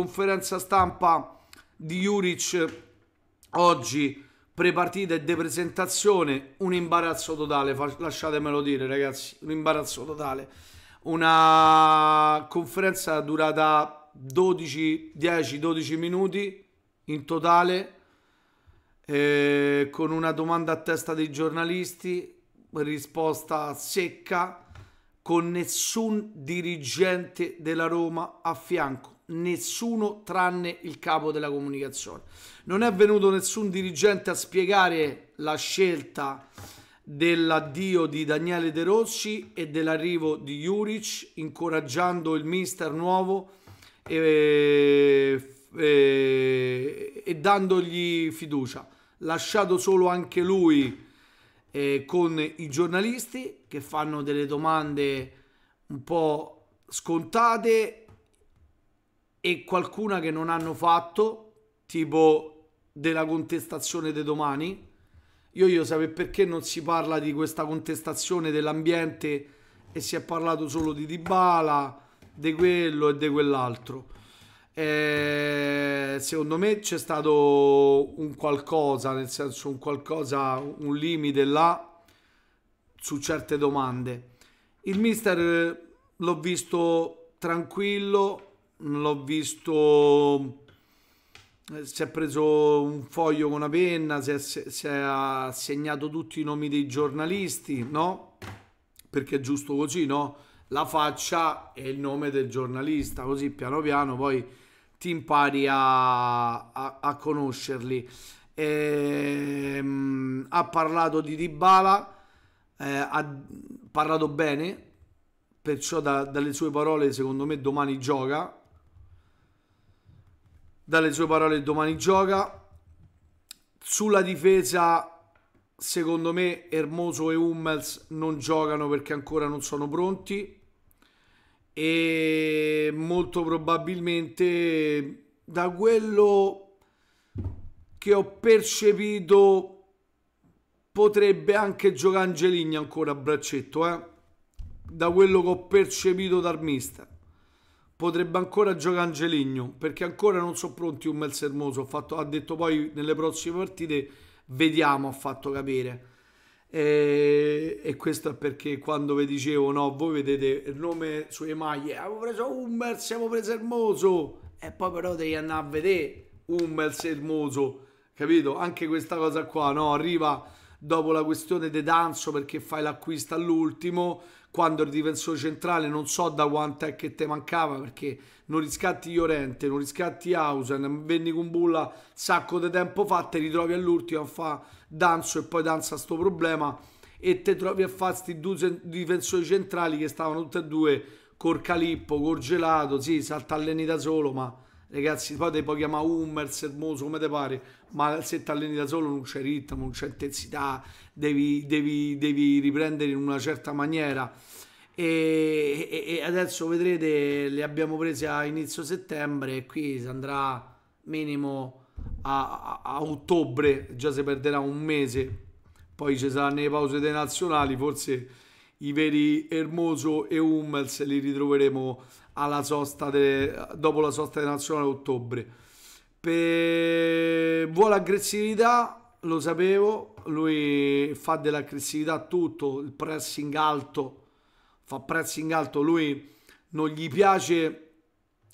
conferenza stampa di Juric oggi prepartita e depresentazione un imbarazzo totale lasciatemelo dire ragazzi un imbarazzo totale una conferenza durata 12 10 12 minuti in totale eh, con una domanda a testa dei giornalisti risposta secca con nessun dirigente della Roma a fianco, nessuno tranne il capo della comunicazione. Non è venuto nessun dirigente a spiegare la scelta dell'addio di Daniele De Rossi e dell'arrivo di Juric, incoraggiando il mister nuovo e, e, e dandogli fiducia. Lasciato solo anche lui eh, con i giornalisti che fanno delle domande un po' scontate e qualcuna che non hanno fatto, tipo della contestazione di domani. Io io sapevo perché non si parla di questa contestazione dell'ambiente e si è parlato solo di Dybala, di quello e di quell'altro. Eh, secondo me c'è stato un qualcosa, nel senso un qualcosa, un limite là su certe domande. Il mister eh, l'ho visto tranquillo, l'ho visto eh, si è preso un foglio con una penna, si è, si è segnato tutti i nomi dei giornalisti, no? Perché è giusto così, no? La faccia e il nome del giornalista, così piano piano poi ti impari a, a, a conoscerli. E, ehm, ha parlato di Dybala, eh, ha parlato bene, perciò da, dalle sue parole secondo me domani gioca. Dalle sue parole domani gioca. Sulla difesa secondo me Hermoso e Hummels non giocano perché ancora non sono pronti e molto probabilmente da quello che ho percepito potrebbe anche giocare Angeligna ancora a braccetto eh? da quello che ho percepito dal mister potrebbe ancora giocare Angeligno perché ancora non sono pronti un Melsermoso ha detto poi nelle prossime partite vediamo ha fatto capire e, e, questo è perché quando vi dicevo no voi vedete il nome sulle maglie abbiamo ah, preso Hummels avevo preso Hermoso e poi però devi andare a vedere Hummels e Hermoso capito anche questa cosa qua no arriva dopo la questione de Danzo perché fai l'acquisto all'ultimo quando il difensore centrale non so da quanto è che te mancava perché non riscatti Iorente non riscatti Hausen venni con Bulla sacco di tempo fa te ritrovi all'ultimo a fa Danzo e poi Danza sto problema e te trovi a fare questi due difensori centrali che stavano tutti e due col Calippo, col Gelato, sì, s'alleni da solo, ma ragazzi, poi te puoi chiamare Hummers, Sermoso, come te pare, ma se t'alleni da solo non c'è ritmo, non c'è intensità, devi, devi, devi riprendere in una certa maniera. E, e, e, adesso vedrete, le abbiamo prese a inizio settembre e qui si andrà minimo a, a, ottobre, già si perderà un mese, poi ci saranno le pause dei nazionali, forse i veri Hermoso e Hummels li ritroveremo alla sosta de, dopo la sosta dei nazionali a ottobre. Vuole aggressività, lo sapevo, lui fa dell'aggressività tutto, il pressing alto, fa pressing alto, lui non gli piace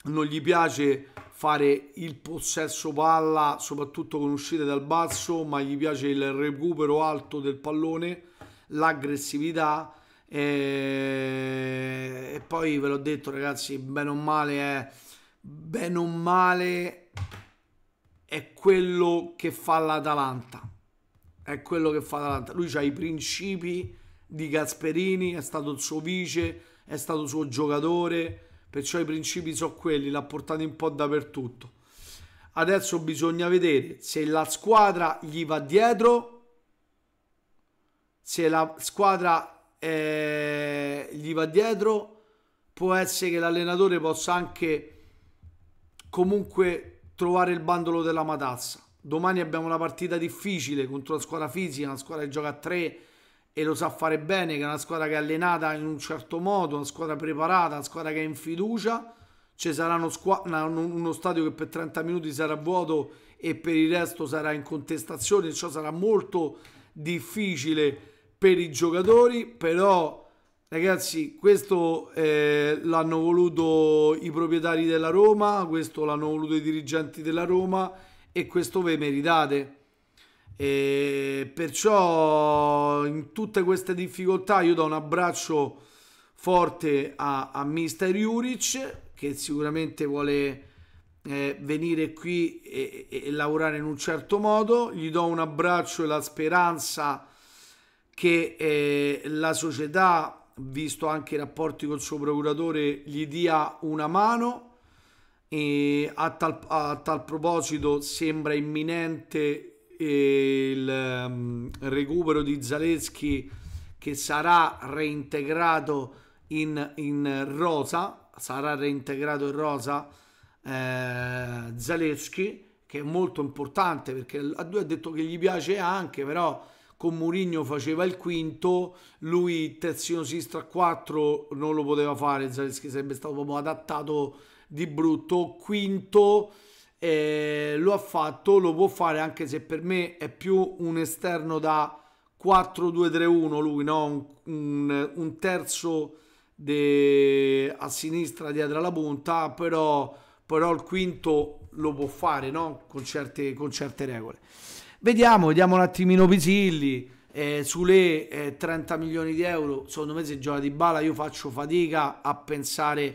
non gli piace fare il possesso palla, soprattutto con uscite dal basso, ma gli piace il recupero alto del pallone, l'aggressività. E... Eh, e... poi ve l'ho detto, ragazzi, bene o male è bene o male è quello che fa l'Atalanta. È quello che fa l'Atalanta. Lui ha i principi di Gasperini, è stato il suo vice, è stato il suo giocatore perciò i principi sono quelli, l'ha portato un po' dappertutto. Adesso bisogna vedere se la squadra gli va dietro, se la squadra eh, gli va dietro, può essere che l'allenatore possa anche comunque trovare il bandolo della matassa. Domani abbiamo una partita difficile contro la squadra fisica, una squadra che gioca a 3, e lo sa fare bene, che è una squadra che è allenata in un certo modo, una squadra preparata, una squadra che è in fiducia. Ci sarà uno, uno stadio che per 30 minuti sarà vuoto e per il resto sarà in contestazione, ciò sarà molto difficile per i giocatori, però ragazzi questo eh, l'hanno voluto i proprietari della Roma, questo l'hanno voluto i dirigenti della Roma e questo ve meritate. E perciò in tutte queste difficoltà io do un abbraccio forte a, a Mister Juric che sicuramente vuole eh, venire qui e, e, e, lavorare in un certo modo. Gli do un abbraccio e la speranza che eh, la società, visto anche i rapporti con il suo procuratore, gli dia una mano. E a tal, a tal proposito sembra imminente il um, recupero di Zaleschi che sarà reintegrato in, in rosa, sarà reintegrato in rosa eh, Zaleschi che è molto importante perché a lui ha detto che gli piace anche, però con Murigno faceva il quinto, lui terzino sinistra a 4 non lo poteva fare, Zaleschi sarebbe stato proprio adattato di brutto, quinto eh, lo ha fatto, lo può fare anche se per me è più un esterno da 4-2-3-1 lui, no? un, un, un terzo de... a sinistra dietro alla punta, però, però il quinto lo può fare no? con, certe, con certe regole. Vediamo, vediamo un attimino Pisilli, eh, Sule eh, 30 milioni di euro, secondo me se gioca di bala io faccio fatica a pensare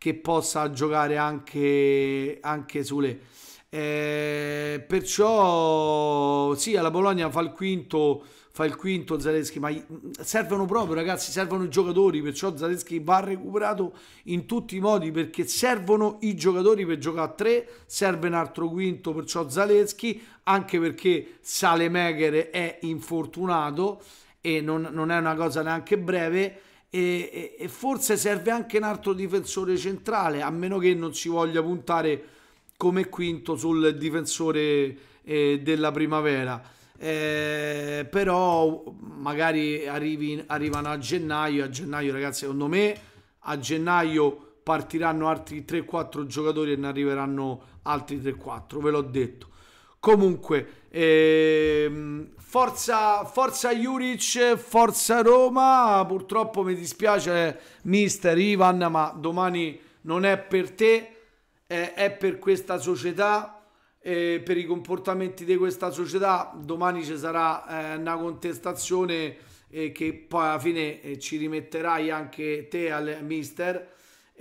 che possa giocare anche, anche Sule. Eh, perciò sì, alla Bologna fa il quinto, fa il quinto Zaleschi, ma servono proprio ragazzi, servono i giocatori, perciò Zaleschi va recuperato in tutti i modi perché servono i giocatori per giocare a tre, serve un altro quinto, perciò Zaleschi, anche perché Salemegher è infortunato e non, non è una cosa neanche breve e, e, forse serve anche un altro difensore centrale, a meno che non si voglia puntare come quinto sul difensore eh, della primavera. Eh, però magari arrivi, arrivano a gennaio, a gennaio ragazzi secondo me a gennaio partiranno altri 3-4 giocatori e ne arriveranno altri 3-4, ve l'ho detto. Comunque, ehm, forza, forza Juric, forza Roma. Purtroppo mi dispiace, mister Ivan, ma domani non è per te, eh, è per questa società. Eh, per i comportamenti di questa società domani ci sarà eh, una contestazione eh, che poi alla fine eh, ci rimetterai anche te al mister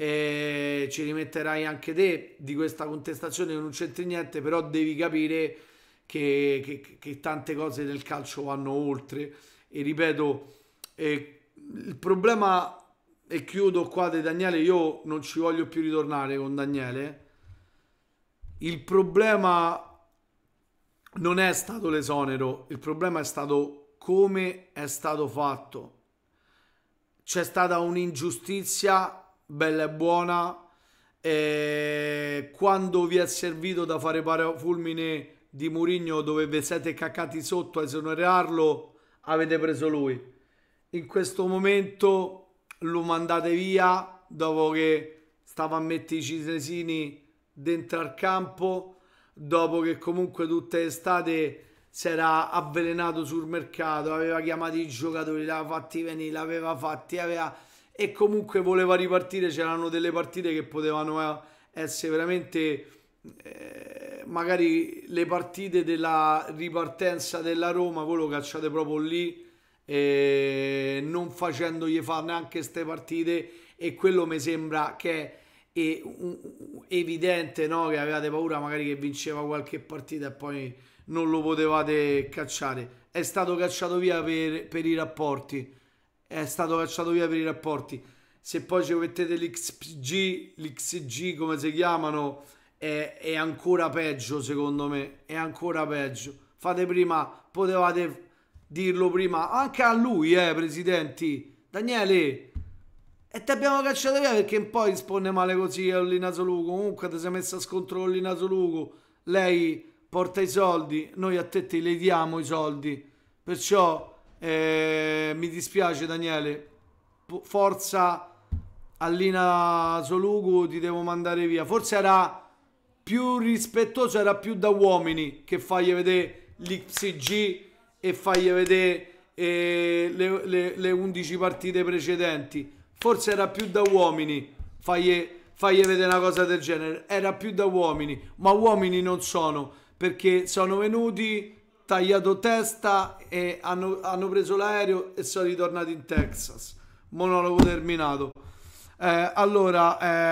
eh, ci rimetterai anche te di questa contestazione non c'entri niente però devi capire che, che, che, tante cose del calcio vanno oltre e ripeto eh, il problema e chiudo qua di Daniele io non ci voglio più ritornare con Daniele il problema non è stato l'esonero, il problema è stato come è stato fatto. C'è stata un'ingiustizia bella e buona. E quando vi è servito da fare pare fulmine di Murigno dove vi siete caccati sotto a esonerarlo, avete preso lui. In questo momento lo mandate via dopo che stava a mettere i cinesini dentro al campo, dopo che comunque tutta l'estate si era avvelenato sul mercato, aveva chiamato i giocatori, l'aveva fatti venire, l'aveva fatti, aveva e comunque voleva ripartire, c'erano delle partite che potevano eh, essere veramente eh, magari le partite della ripartenza della Roma, voi lo cacciate proprio lì eh, non facendogli fare neanche queste partite e quello mi sembra che è evidente no? che avevate paura magari che vinceva qualche partita e poi non lo potevate cacciare è stato cacciato via per, per i rapporti è stato cacciato via per i rapporti. Se poi ci mettete l'XG, l'XG come si chiamano, è, è, ancora peggio secondo me, è ancora peggio. Fate prima, potevate dirlo prima anche a lui, eh, presidenti. Daniele, e ti abbiamo cacciato via perché poi risponde male così a Linasolugo. Comunque ti sei messa a scontro con Linasolugo. Lei porta i soldi, noi a te te li diamo i soldi. Perciò eh, mi dispiace Daniele, forza Allina Solugu, ti devo mandare via. Forse era più rispettoso, era più da uomini che fagli vedere l'XG e fagli vedere eh, le, le, le, 11 partite precedenti. Forse era più da uomini fagli, fargli vedere una cosa del genere. Era più da uomini, ma uomini non sono perché sono venuti tagliato testa e hanno, hanno preso l'aereo e sono ritornati in Texas. Monologo terminato. Eh, allora, eh,